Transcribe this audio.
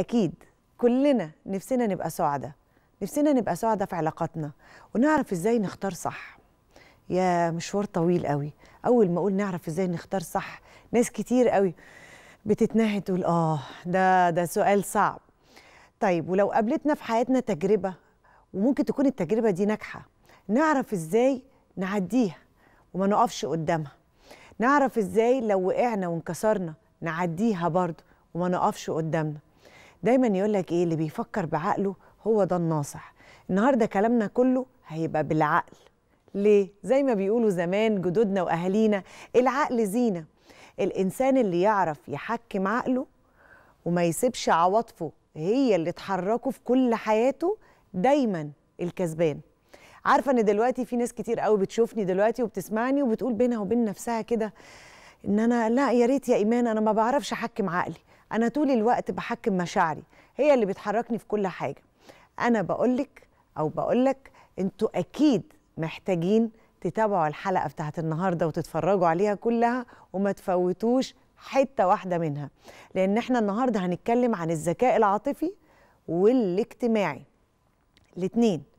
اكيد كلنا نفسنا نبقى سعداء نفسنا نبقى سعداء في علاقاتنا ونعرف ازاي نختار صح يا مشوار طويل قوي اول ما اقول نعرف ازاي نختار صح ناس كتير قوي بتتنهي تقول اه ده ده سؤال صعب طيب ولو قابلتنا في حياتنا تجربه وممكن تكون التجربه دي ناجحه نعرف ازاي نعديها وما نقفش قدامها نعرف ازاي لو وقعنا وانكسرنا نعديها برضه وما نقفش قدامنا دايما يقول لك ايه اللي بيفكر بعقله هو ده الناصح النهارده كلامنا كله هيبقى بالعقل ليه زي ما بيقولوا زمان جدودنا واهالينا العقل زينه الانسان اللي يعرف يحكم عقله وما يسيبش عواطفه هي اللي تحركه في كل حياته دايما الكسبان عارفه ان دلوقتي في ناس كتير قوي بتشوفني دلوقتي وبتسمعني وبتقول بينها وبين نفسها كده ان انا لا يا ريت يا ايمان انا ما بعرفش احكم عقلي انا طول الوقت بحكم مشاعري هي اللي بتحركني في كل حاجه انا بقولك او بقولك انتوا اكيد محتاجين تتابعوا الحلقه بتاعت النهارده وتتفرجوا عليها كلها وما تفوتوش حته واحده منها لان احنا النهارده هنتكلم عن الذكاء العاطفي والاجتماعي الاتنين